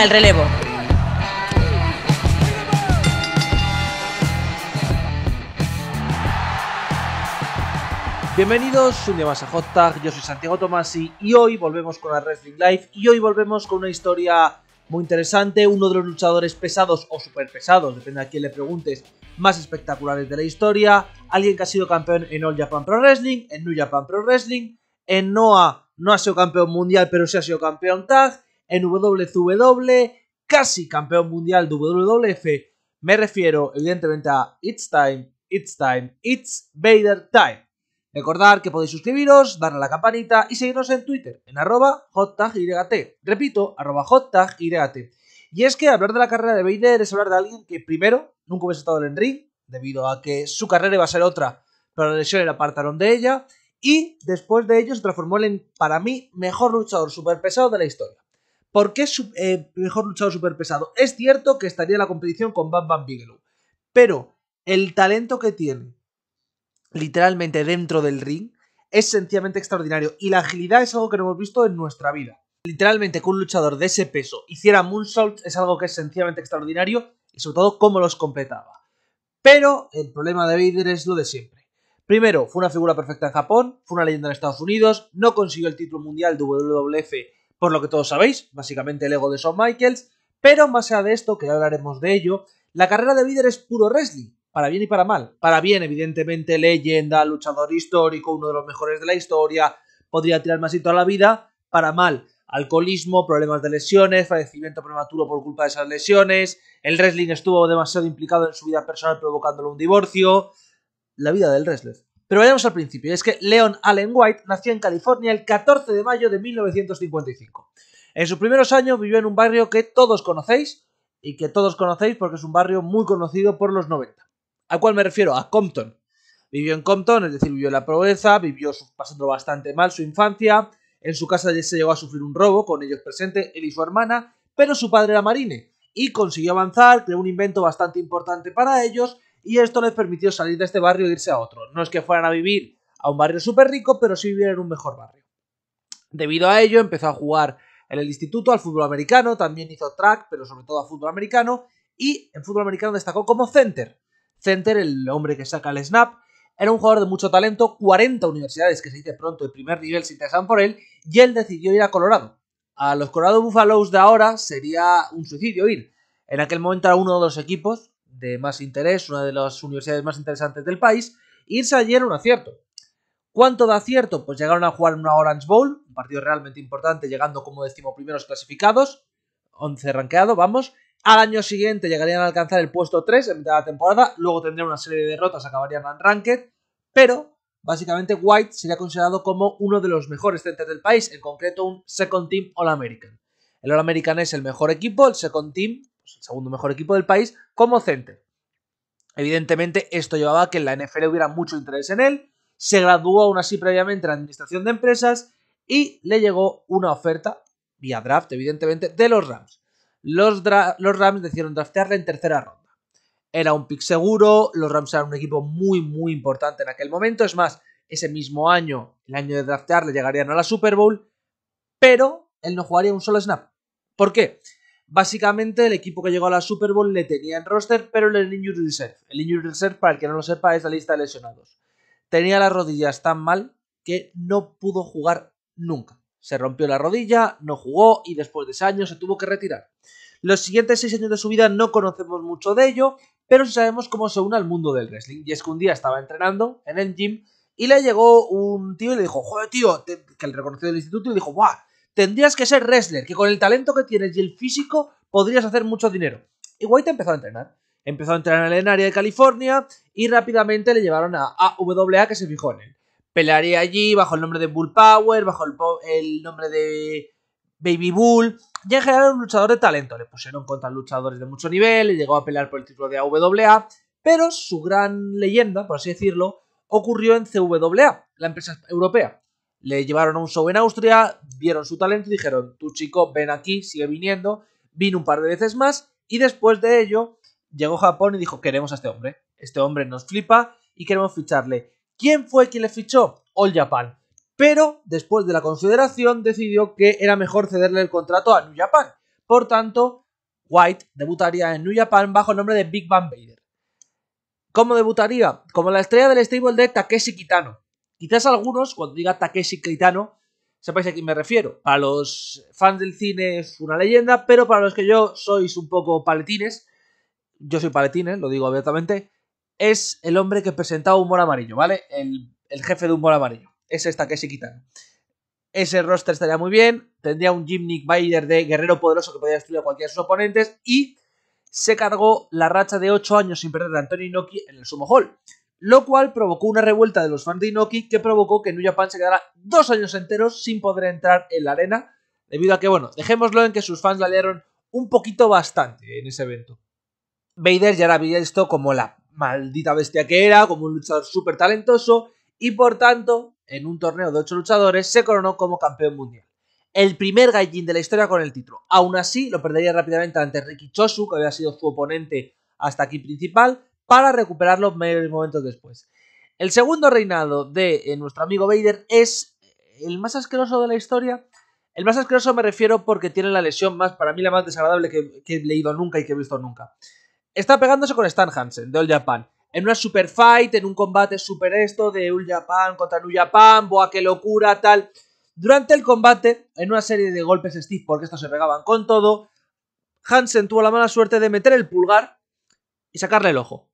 el relevo. Bienvenidos un día más a Hot Tag, yo soy Santiago Tomasi y hoy volvemos con la Wrestling Live y hoy volvemos con una historia muy interesante, uno de los luchadores pesados o super pesados, depende a quién le preguntes, más espectaculares de la historia, alguien que ha sido campeón en All Japan Pro Wrestling, en New Japan Pro Wrestling, en Noah no ha sido campeón mundial pero sí ha sido campeón tag en e, casi campeón mundial de WWF. Me refiero, evidentemente, a It's Time, It's Time, It's Vader Time. Recordad que podéis suscribiros, darle a la campanita y seguirnos en Twitter, en arroba Repito, arroba Y es que hablar de la carrera de Vader es hablar de alguien que, primero, nunca hubiese estado en el ring, debido a que su carrera iba a ser otra, pero la lesión era apartaron de ella. Y después de ello se transformó en, para mí, mejor luchador superpesado de la historia. ¿Por qué es eh, mejor luchador pesado? Es cierto que estaría en la competición con Bam Bam Bigelow, pero el talento que tiene literalmente dentro del ring es sencillamente extraordinario y la agilidad es algo que no hemos visto en nuestra vida. Literalmente que un luchador de ese peso hiciera moonsault es algo que es sencillamente extraordinario y sobre todo cómo los completaba. Pero el problema de Vader es lo de siempre. Primero, fue una figura perfecta en Japón, fue una leyenda en Estados Unidos, no consiguió el título mundial de WWF por lo que todos sabéis, básicamente el ego de Shawn Michaels, pero más allá de esto, que ya hablaremos de ello, la carrera de Vader es puro wrestling, para bien y para mal. Para bien, evidentemente, leyenda, luchador histórico, uno de los mejores de la historia, podría tirar más y toda la vida, para mal. Alcoholismo, problemas de lesiones, fallecimiento prematuro por culpa de esas lesiones, el wrestling estuvo demasiado implicado en su vida personal provocándole un divorcio, la vida del wrestler. Pero vayamos al principio. Es que Leon Allen White nació en California el 14 de mayo de 1955. En sus primeros años vivió en un barrio que todos conocéis y que todos conocéis porque es un barrio muy conocido por los 90. ¿A cuál me refiero? A Compton. Vivió en Compton, es decir, vivió en la pobreza, vivió pasando bastante mal su infancia. En su casa se llegó a sufrir un robo, con ellos presente, él y su hermana, pero su padre era marine y consiguió avanzar, creó un invento bastante importante para ellos y esto les permitió salir de este barrio e irse a otro. No es que fueran a vivir a un barrio súper rico, pero sí vivir en un mejor barrio. Debido a ello empezó a jugar en el instituto al fútbol americano, también hizo track, pero sobre todo a fútbol americano, y en fútbol americano destacó como center. Center, el hombre que saca el snap, era un jugador de mucho talento, 40 universidades que se dice pronto de primer nivel se interesan por él, y él decidió ir a Colorado. A los Colorado Buffaloes de ahora sería un suicidio ir. En aquel momento era uno de los equipos de más interés, una de las universidades más interesantes del país, irse ayer un acierto. ¿Cuánto da acierto? Pues llegaron a jugar una Orange Bowl, un partido realmente importante, llegando como primeros clasificados, 11 ranqueado, vamos. Al año siguiente llegarían a alcanzar el puesto 3 en mitad de la temporada, luego tendrían una serie de derrotas, acabarían en ranked, pero básicamente White sería considerado como uno de los mejores centers del país, en concreto un Second Team All-American. El All-American es el mejor equipo, el Second Team pues, el segundo mejor equipo del país, como center. Evidentemente, esto llevaba a que en la NFL hubiera mucho interés en él. Se graduó aún así previamente en administración de empresas y le llegó una oferta, vía draft, evidentemente, de los Rams. Los, Rams decidieron draftearle en tercera ronda. Era un pick seguro, los Rams eran un equipo muy, muy importante en aquel momento. Es más, ese mismo año, el año de draftearle, llegarían a la Super Bowl, pero él no jugaría un solo snap. ¿Por qué? Básicamente, el equipo que llegó a la Super Bowl le tenía en roster, pero el Injury Reserve. El Injury Reserve, para el que no lo sepa, es la lista de lesionados. Tenía las rodillas tan mal que no pudo jugar nunca. Se rompió la rodilla, no jugó y después de ese año se tuvo que retirar. Los siguientes seis años de su vida no conocemos mucho de ello, pero sabemos cómo se une al mundo del wrestling. Y es que un día estaba entrenando en el gym y le llegó un tío y le dijo, joder tío, que le reconoció del instituto y le dijo, ¡buah! Tendrías que ser wrestler, que con el talento que tienes y el físico podrías hacer mucho dinero. Y White empezó a entrenar. Empezó a entrenar en el área de California y rápidamente le llevaron a AWA que se fijó en él. Pelearía allí bajo el nombre de Bull Power, bajo el, nombre de Baby Bull. Ya en general un luchador de talento. Le pusieron contra luchadores de mucho nivel, Y llegó a pelear por el título de AWA, pero su gran leyenda, por así decirlo, ocurrió en CWA, la empresa europea le llevaron a un show en Austria, vieron su talento y dijeron, tu chico, ven aquí, sigue viniendo. Vino un par de veces más y después de ello llegó Japón y dijo, queremos a este hombre. Este hombre nos flipa y queremos ficharle. ¿Quién fue quien le fichó? All Japan. Pero después de la consideración decidió que era mejor cederle el contrato a New Japan. Por tanto, White debutaría en New Japan bajo el nombre de Big Bang Vader. ¿Cómo debutaría? Como la estrella del stable de Takeshi Kitano. Quizás algunos, cuando diga Takeshi Kitano, sepáis a quién me refiero. Para los fans del cine es una leyenda, pero para los que yo sois un poco paletines, yo soy paletines, ¿eh? lo digo abiertamente, es el hombre que presentaba Humor Amarillo, ¿vale? El, jefe de Humor Amarillo. ese Es Takeshi Kitano. Ese roster estaría muy bien. Tendría un Jim Nick de guerrero poderoso que podía destruir a cualquiera de sus oponentes. Y se cargó la racha de 8 años sin perder a Antonio Inoki en el Sumo Hall lo cual provocó una revuelta de los fans de Inoki que provocó que New Japan se quedara dos años enteros sin poder entrar en la arena, debido a que, bueno, dejémoslo en que sus fans la liaron un poquito bastante en ese evento. Vader ya había visto como la maldita bestia que era, como un luchador súper talentoso, y por tanto, en un torneo de ocho luchadores, se coronó como campeón mundial. El primer gallín de la historia con el título. Aún así, lo perdería rápidamente ante Ricky Chosu, que había sido su oponente hasta aquí principal, para recuperarlo momentos después. El segundo reinado de eh, nuestro amigo Vader es el más asqueroso de la historia. El más asqueroso me refiero porque tiene la lesión más, para mí, la más desagradable que, he leído nunca y que he visto nunca. Está pegándose con Stan Hansen, de All Japan. En una super fight, en un combate super esto, de All Japan contra New Japan, boa, qué locura, tal. Durante el combate, en una serie de golpes Steve, porque estos se pegaban con todo, Hansen tuvo la mala suerte de meter el pulgar y sacarle el ojo.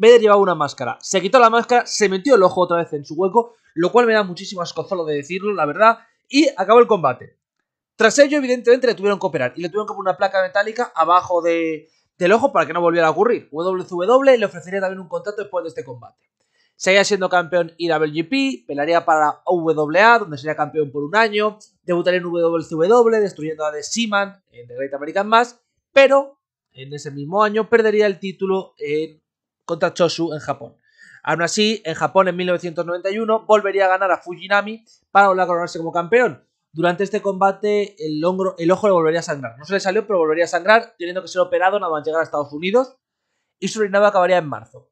Vader llevaba una máscara. Se quitó la máscara, se metió el ojo otra vez en su hueco, lo cual me da muchísimo solo de decirlo, la verdad, y acabó el combate. Tras ello, evidentemente, le tuvieron que operar y le tuvieron que poner una placa metálica abajo de, del ojo para que no volviera a ocurrir. WCW e le ofrecería también un contrato después de este combate. Seguía siendo campeón IWGP, pelaría para OWA, e, donde sería campeón por un año, debutaría en WCW, e, destruyendo a The Seaman en The Great American Mass, pero en ese mismo año perdería el título en contra Chosu en Japón. Aún así, en Japón en 1991 volvería a ganar a Fujinami para volver a coronarse como campeón. Durante este combate el, el ojo le volvería a sangrar. No se le salió, pero volvería a sangrar, teniendo que ser operado nada más llegar a Estados Unidos. Y su reinado acabaría en marzo.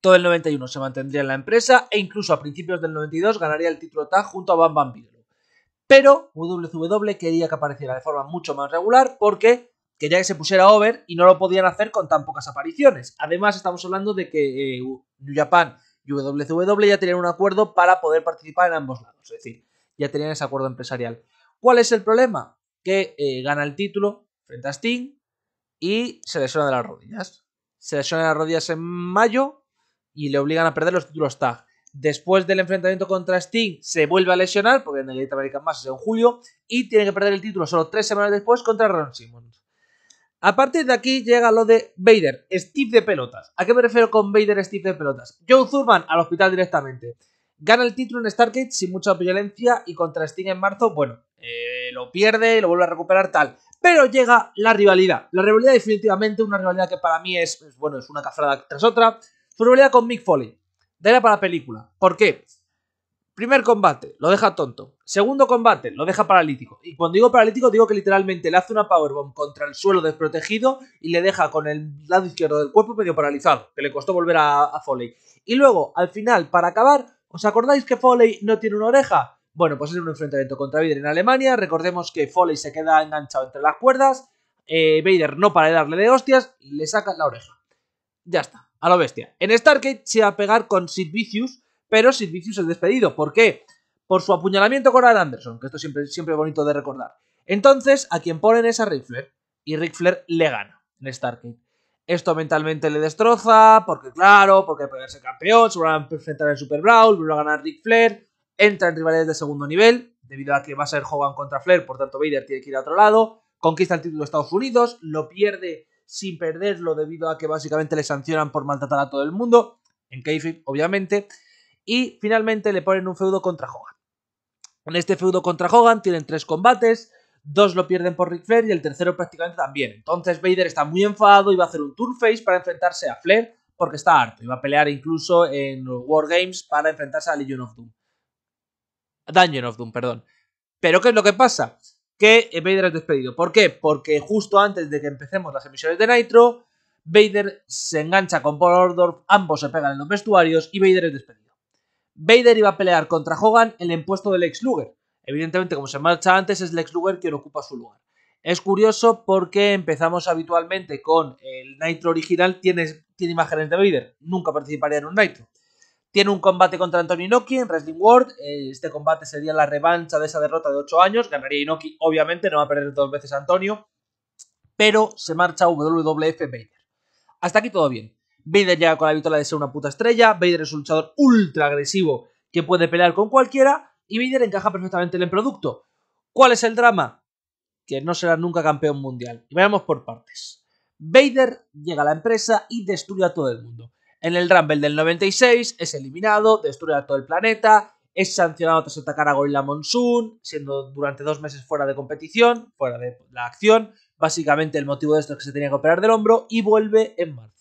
Todo el 91 se mantendría en la empresa e incluso a principios del 92 ganaría el título tag junto a Bam Bigelow. Pero WW quería que apareciera de forma mucho más regular porque que ya que se pusiera over y no lo podían hacer con tan pocas apariciones. Además, estamos hablando de que eh, New Japan y WCW ya tenían un acuerdo para poder participar en ambos lados, es decir, ya tenían ese acuerdo empresarial. ¿Cuál es el problema? Que eh, gana el título frente a Sting y se lesiona de las rodillas. Se lesiona de las rodillas en mayo y le obligan a perder los títulos tag. Después del enfrentamiento contra Sting se vuelve a lesionar, porque en el American Mass es en julio, y tiene que perder el título solo tres semanas después contra Ron Simmons. A partir de aquí llega lo de Vader, Steve de pelotas. ¿A qué me refiero con Vader, Steve de pelotas? Joe Thurman al hospital directamente. Gana el título en Stargate sin mucha violencia y contra Sting en marzo, bueno, eh, lo pierde, lo vuelve a recuperar, tal. Pero llega la rivalidad. La rivalidad definitivamente, una rivalidad que para mí es, bueno, es una cafrada tras otra. Su rivalidad con Mick Foley. Daría para la película. ¿Por qué? Primer combate, lo deja tonto. Segundo combate, lo deja paralítico. Y cuando digo paralítico, digo que literalmente le hace una powerbomb contra el suelo desprotegido y le deja con el lado izquierdo del cuerpo medio paralizado, que le costó volver a, Foley. Y luego, al final, para acabar, ¿os acordáis que Foley no tiene una oreja? Bueno, pues es un enfrentamiento contra Vader en Alemania. Recordemos que Foley se queda enganchado entre las cuerdas. Eh, Vader no para de darle de hostias y le saca la oreja. Ya está, a la bestia. En Stargate se va a pegar con Sid Vicious pero Sirvicius es despedido. ¿Por qué? Por su apuñalamiento con Al Anderson, que esto siempre, siempre es bonito de recordar. Entonces, a quien ponen es a Ric Flair, y Rick Flair le gana en King. Esto mentalmente le destroza, porque claro, porque puede ser campeón, se van a enfrentar en Super Brawl, vuelve a ganar Rick Flair, entra en rivalidades de segundo nivel, debido a que va a ser Hogan contra Flair, por tanto Vader tiene que ir a otro lado, conquista el título de Estados Unidos, lo pierde sin perderlo debido a que básicamente le sancionan por maltratar a todo el mundo, en Keyfield, obviamente, y finalmente le ponen un feudo contra Hogan. En este feudo contra Hogan tienen tres combates, dos lo pierden por Ric Flair y el tercero prácticamente también. Entonces Vader está muy enfadado y va a hacer un turn face para enfrentarse a Flair porque está harto y va a pelear incluso en War Games para enfrentarse a Legion of Doom. Dungeon of Doom, perdón. Pero ¿qué es lo que pasa? Que Vader es despedido. ¿Por qué? Porque justo antes de que empecemos las emisiones de Nitro, Vader se engancha con Paul ambos se pegan en los vestuarios y Vader es despedido. Bader iba a pelear contra Hogan en el impuesto del ex Luger. Evidentemente, como se marcha antes, es ex Luger quien ocupa su lugar. Es curioso porque empezamos habitualmente con el Nitro original, tiene, imágenes de Vader, nunca participaría en un Nitro. Tiene un combate contra Antonio Inoki en Wrestling World. Eh, este combate sería la revancha de esa derrota de 8 años. Ganaría Inoki, obviamente, no va a perder dos veces a Antonio. Pero se marcha WWF Vader. Hasta aquí todo bien. Vader llega con la victoria de ser una puta estrella. Vader es un luchador ultra agresivo que puede pelear con cualquiera. Y Vader encaja perfectamente en el producto. ¿Cuál es el drama? Que no será nunca campeón mundial. Y veamos por partes. Vader llega a la empresa y destruye a todo el mundo. En el Rumble del 96 es eliminado, destruye a todo el planeta, es sancionado tras atacar a Gorilla Monsoon, siendo durante dos meses fuera de competición, fuera de la acción. Básicamente el motivo de esto es que se tenía que operar del hombro y vuelve en marzo.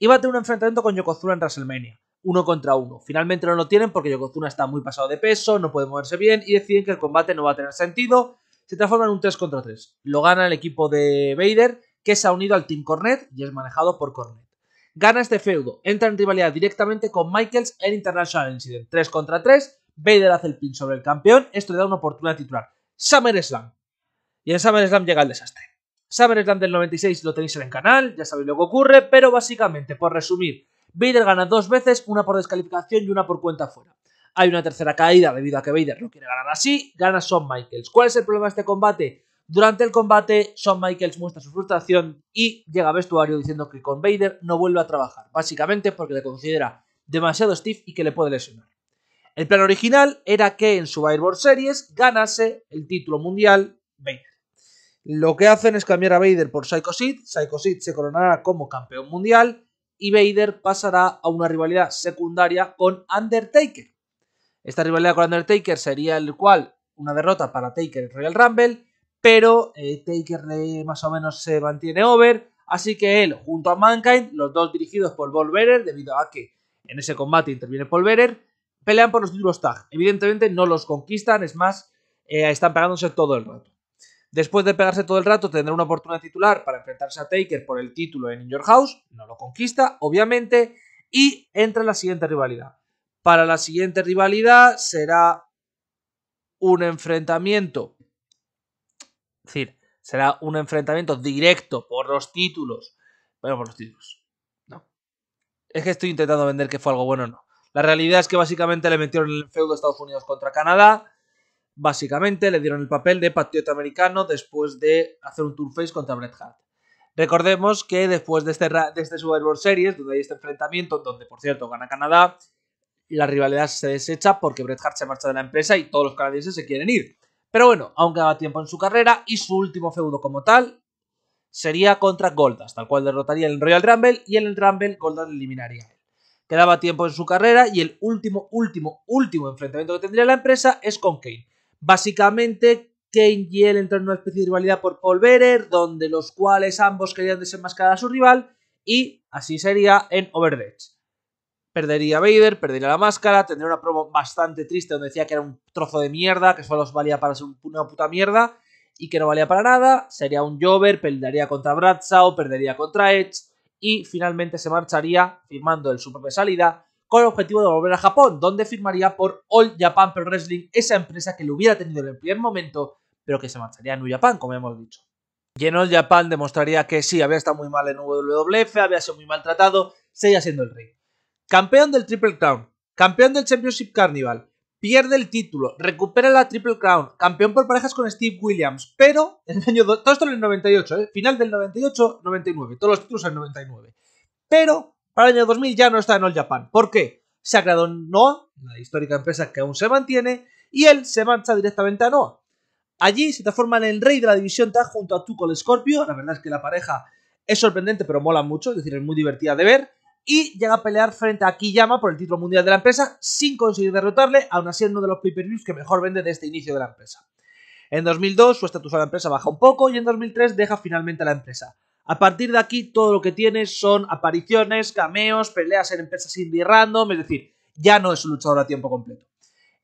Iba a tener un enfrentamiento con Yokozuna en WrestleMania, uno contra uno. Finalmente no lo tienen porque Yokozuna está muy pasado de peso, no puede moverse bien y deciden que el combate no va a tener sentido. Se transforma en un 3 contra 3. Lo gana el equipo de Vader, que se ha unido al Team Cornet y es manejado por Cornet. Gana este feudo, entra en rivalidad directamente con Michaels en International Incident. 3 contra 3, Vader hace el pin sobre el campeón, esto le da una oportunidad de titular. SummerSlam. Y en SummerSlam llega el desastre. Saben el plan del 96 lo tenéis en el canal, ya sabéis lo que ocurre, pero básicamente, por resumir, Vader gana dos veces, una por descalificación y una por cuenta fuera. Hay una tercera caída debido a que Vader no quiere ganar así, gana Shawn Michaels. ¿Cuál es el problema de este combate? Durante el combate, Shawn Michaels muestra su frustración y llega a vestuario diciendo que con Vader no vuelve a trabajar, básicamente porque le considera demasiado stiff y que le puede lesionar. El plan original era que en su Survivor Series ganase el título mundial Vader. Lo que hacen es cambiar a Vader por Psycho Sid, Psycho Sid se coronará como campeón mundial y Vader pasará a una rivalidad secundaria con Undertaker. Esta rivalidad con Undertaker sería el cual una derrota para Taker en Royal Rumble, pero eh, Taker más o menos se mantiene over, así que él junto a Mankind, los dos dirigidos por Paul Bearer, debido a que en ese combate interviene Paul Bearer, pelean por los títulos tag. Evidentemente no los conquistan, es más, eh, están pegándose todo el rato. Después de pegarse todo el rato, tendrá una oportunidad titular para enfrentarse a Taker por el título en New York House. No lo conquista, obviamente. Y entra en la siguiente rivalidad. Para la siguiente rivalidad será un enfrentamiento. Es decir, será un enfrentamiento directo por los títulos. Bueno, por los títulos. No. Es que estoy intentando vender que fue algo bueno o no. La realidad es que básicamente le metieron el feudo a Estados Unidos contra Canadá Básicamente le dieron el papel de patriota americano después de hacer un tour face contra Bret Hart. Recordemos que después de este, de este Super Bowl Series, donde hay este enfrentamiento, donde por cierto gana Canadá, la rivalidad se desecha porque Bret Hart se marcha de la empresa y todos los canadienses se quieren ir. Pero bueno, aún quedaba tiempo en su carrera y su último feudo como tal sería contra Goldust, tal cual derrotaría el Royal Rumble y en el Rumble Goldust eliminaría. Quedaba tiempo en su carrera y el último, último, último enfrentamiento que tendría la empresa es con Kane. Básicamente, Kane y él entran en una especie de rivalidad por Paul donde los cuales ambos querían desenmascarar a su rival, y así sería en Overdeck. Perdería Vader, perdería la máscara, tendría una promo bastante triste donde decía que era un trozo de mierda, que solo valía para ser una puta mierda y que no valía para nada. Sería un Jover, perdería contra Bradshaw, perdería contra Edge y finalmente se marcharía firmando el su propia salida con el objetivo de volver a Japón, donde firmaría por All Japan Pro Wrestling, esa empresa que lo hubiera tenido en el primer momento, pero que se marcharía en New Japan, como hemos dicho. Y en All Japan demostraría que sí, había estado muy mal en WWF, había sido muy maltratado, seguía siendo el rey. Campeón del Triple Crown, campeón del Championship Carnival, pierde el título, recupera la Triple Crown, campeón por parejas con Steve Williams, pero el año todo esto en el 98, ¿eh? final del 98, 99, todos los títulos en 99. Pero para el año 2000 ya no está en All Japan. ¿Por qué? Se ha creado Noah, la histórica empresa que aún se mantiene, y él se marcha directamente a Noah. Allí se transforma en el rey de la división tag junto a Tuco el Scorpio. La verdad es que la pareja es sorprendente, pero mola mucho, es decir, es muy divertida de ver. Y llega a pelear frente a Kiyama por el título mundial de la empresa sin conseguir derrotarle, aún así es uno de los pay per que mejor vende desde el inicio de la empresa. En 2002 su estatus a la empresa baja un poco y en 2003 deja finalmente a la empresa. A partir de aquí, todo lo que tiene son apariciones, cameos, peleas en empresas indie random, es decir, ya no es un luchador a tiempo completo.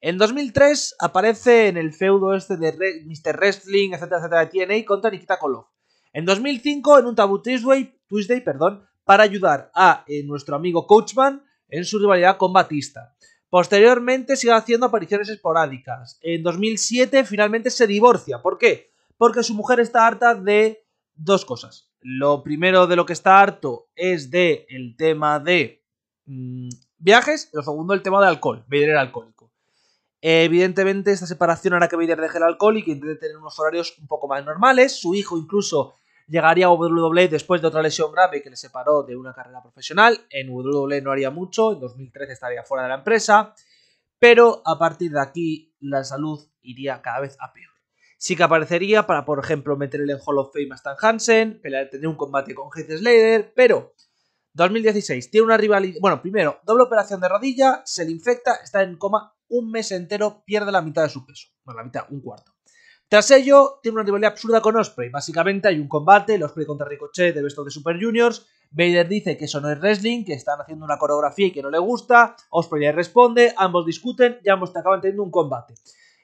En 2003 aparece en el feudo este de Mr. Wrestling, etcétera, etcétera, de TNA contra Nikita Koloff. En 2005, en un Taboo Tuesday, Tuesday perdón, para ayudar a eh, nuestro amigo Coachman en su rivalidad con Batista. Posteriormente sigue haciendo apariciones esporádicas. En 2007 finalmente se divorcia. ¿Por qué? Porque su mujer está harta de dos cosas. Lo primero de lo que está harto es de el tema de viajes. Mm, viajes, lo segundo el tema de alcohol, Vader era alcohólico. Evidentemente esta separación hará que Vader deje el alcohol y que intente tener unos horarios un poco más normales. Su hijo incluso llegaría a WWE después de otra lesión grave que le separó de una carrera profesional. En WWE no haría mucho, en 2013 estaría fuera de la empresa, pero a partir de aquí la salud iría cada vez a peor sí que aparecería para, por ejemplo, meterle en Hall of Fame a Stan Hansen, pelear, tener un combate con Heath Slater, pero 2016 tiene una rivalidad. Bueno, primero, doble operación de rodilla, se le infecta, está en coma un mes entero, pierde la mitad de su peso. Bueno, la mitad, un cuarto. Tras ello, tiene una rivalidad absurda con Osprey. Básicamente hay un combate, el Osprey contra Ricochet de Best de Super Juniors. Vader dice que eso no es wrestling, que están haciendo una coreografía y que no le gusta. Osprey le responde, ambos discuten y ambos acaban teniendo un combate.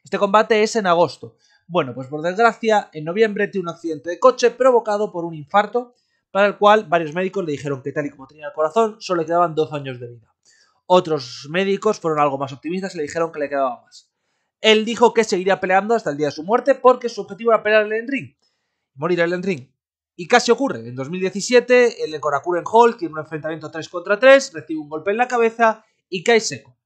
Este combate es en agosto. Bueno, pues por desgracia, en noviembre tuvo un accidente de coche provocado por un infarto, para el cual varios médicos le dijeron que tal y como tenía el corazón, solo le quedaban dos años de vida. Otros médicos fueron algo más optimistas y le dijeron que le quedaba más. Él dijo que seguiría peleando hasta el día de su muerte porque su objetivo era pelear el ring, morir el ring. Y casi ocurre. En 2017, el en Hall tiene un enfrentamiento 3 contra 3, recibe un golpe en la cabeza y cae seco.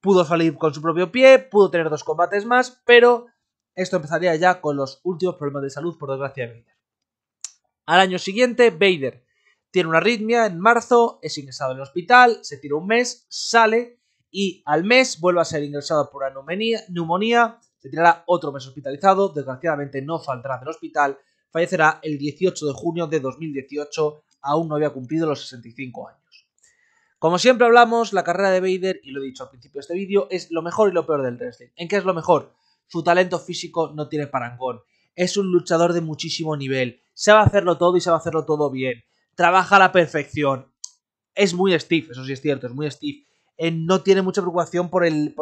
Pudo salir con su propio pie, pudo tener dos combates más, pero esto empezaría ya con los últimos problemas de salud, por desgracia de Vader. Al año siguiente, Vader tiene una arritmia en marzo, es ingresado en el hospital, se tira un mes, sale y al mes vuelve a ser ingresado por una neumonía, se tirará otro mes hospitalizado, desgraciadamente no faltará del hospital, fallecerá el 18 de junio de 2018, aún no había cumplido los 65 años. Como siempre hablamos, la carrera de Vader, y lo he dicho al principio de este vídeo, es lo mejor y lo peor del wrestling. ¿En qué es lo mejor? Su talento físico no tiene parangón. Es un luchador de muchísimo nivel. Sabe hacerlo todo y sabe hacerlo todo bien. Trabaja a la perfección. Es muy stiff, eso sí es cierto, es muy stiff. Eh, no tiene mucha preocupación por, el,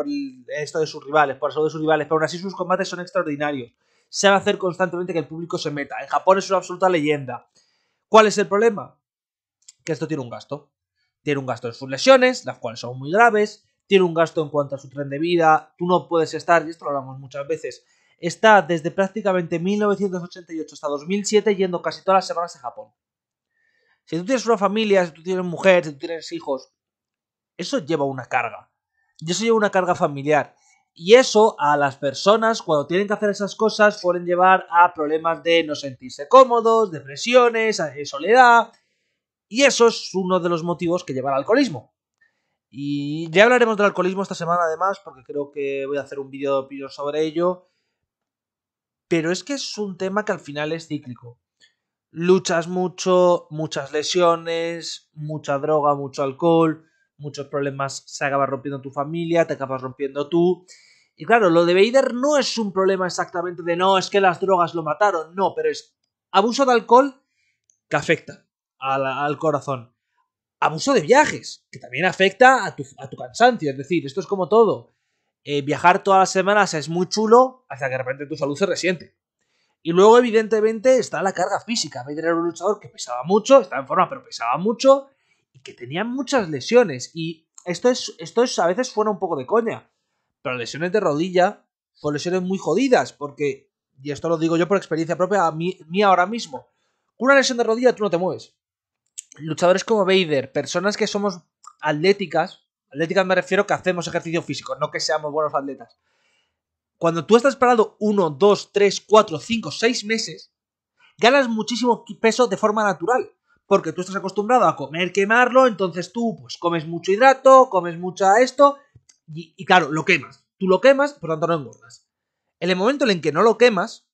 esto de sus rivales, por eso de sus rivales, pero aún así sus combates son extraordinarios. Sabe hacer constantemente que el público se meta. En Japón es una absoluta leyenda. ¿Cuál es el problema? Que esto tiene un gasto. Tiene un gasto en sus lesiones, las cuales son muy graves, tiene un gasto en cuanto a su tren de vida, tú no puedes estar, y esto lo hablamos muchas veces, está desde prácticamente 1988 hasta 2007 yendo casi todas las semanas a Japón. Si tú tienes una familia, si tú tienes mujer, si tú tienes hijos, eso lleva una carga. Y eso lleva una carga familiar. Y eso a las personas, cuando tienen que hacer esas cosas, pueden llevar a problemas de no sentirse cómodos, depresiones, eh, soledad. Y eso es uno de los motivos que lleva al alcoholismo. Y ya hablaremos del alcoholismo esta semana además, porque creo que voy a hacer un vídeo sobre ello. Pero es que es un tema que al final es cíclico. Luchas mucho, muchas lesiones, mucha droga, mucho alcohol, muchos problemas, se acaba rompiendo tu familia, te acabas rompiendo tú. Y claro, lo de Vader no es un problema exactamente de no, es que las drogas lo mataron, no, pero es abuso de alcohol que afecta al, al corazón abuso de viajes, que también afecta a tu, a tu cansancio. Es decir, esto es como todo. Eh, viajar todas las semanas es muy chulo hasta que de repente tu salud se resiente. Y luego, evidentemente, está la carga física. Vader era un luchador que pesaba mucho, estaba en forma, pero pesaba mucho, y que tenía muchas lesiones. Y esto es, esto a veces fuera un poco de coña. Pero lesiones de rodilla son lesiones muy jodidas, porque, y esto lo digo yo por experiencia propia, a mí, ahora mismo, con una lesión de rodilla tú no te mueves luchadores como Vader, personas que somos atléticas, atléticas me refiero que hacemos ejercicio físico, no que seamos buenos atletas. Cuando tú estás parado 1, 2, 3, 4, 5, 6 meses, ganas muchísimo peso de forma natural. Porque tú estás acostumbrado a comer, quemarlo, entonces tú pues comes mucho hidrato, comes mucha esto, y, claro, lo quemas. Tú lo quemas, por tanto no engordas. En el momento en el que no lo quemas,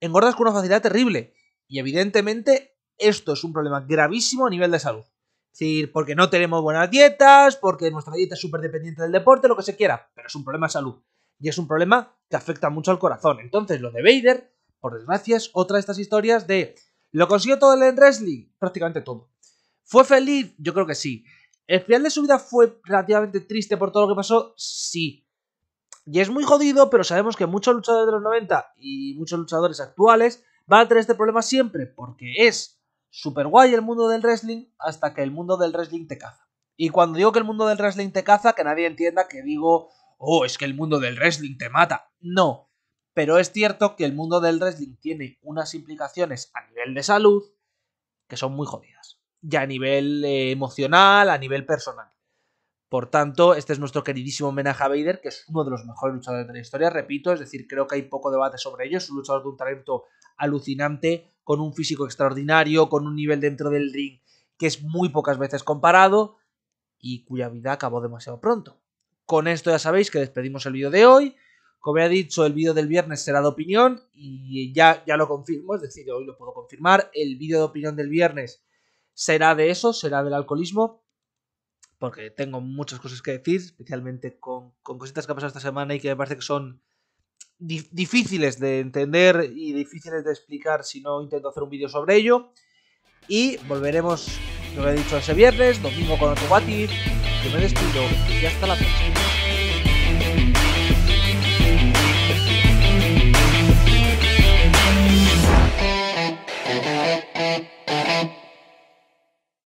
engordas con una facilidad terrible. Y evidentemente esto es un problema gravísimo a nivel de salud. Es decir, porque no tenemos buenas dietas, porque nuestra dieta es súper dependiente del deporte, lo que se quiera, pero es un problema de salud. Y es un problema que afecta mucho al corazón. Entonces, lo de Vader, por desgracia, es otra de estas historias de... ¿Lo consiguió todo el wrestling? Prácticamente todo. ¿Fue feliz? Yo creo que sí. ¿El final de su vida fue relativamente triste por todo lo que pasó? Sí. Y es muy jodido, pero sabemos que muchos luchadores de los 90 y muchos luchadores actuales van a tener este problema siempre, porque es super guay el mundo del wrestling hasta que el mundo del wrestling te caza. Y cuando digo que el mundo del wrestling te caza, que nadie entienda que digo, oh, es que el mundo del wrestling te mata. No. Pero es cierto que el mundo del wrestling tiene unas implicaciones a nivel de salud que son muy jodidas. ...ya a nivel eh, emocional, a nivel personal. Por tanto, este es nuestro queridísimo homenaje a Vader, que es uno de los mejores luchadores de la historia, repito, es decir, creo que hay poco debate sobre ello, es un luchador de un talento alucinante, con un físico extraordinario, con un nivel dentro del ring que es muy pocas veces comparado y cuya vida acabó demasiado pronto. Con esto ya sabéis que despedimos el vídeo de hoy. Como ya he dicho, el vídeo del viernes será de opinión y ya, ya lo confirmo, es decir, hoy lo puedo confirmar. El vídeo de opinión del viernes será de eso, será del alcoholismo, porque tengo muchas cosas que decir, especialmente con, con cositas que ha pasado esta semana y que me parece que son difíciles de entender y difíciles de explicar si no intento hacer un vídeo sobre ello. Y volveremos, lo he dicho, ese viernes, domingo con otro batir Que me despido y hasta la próxima.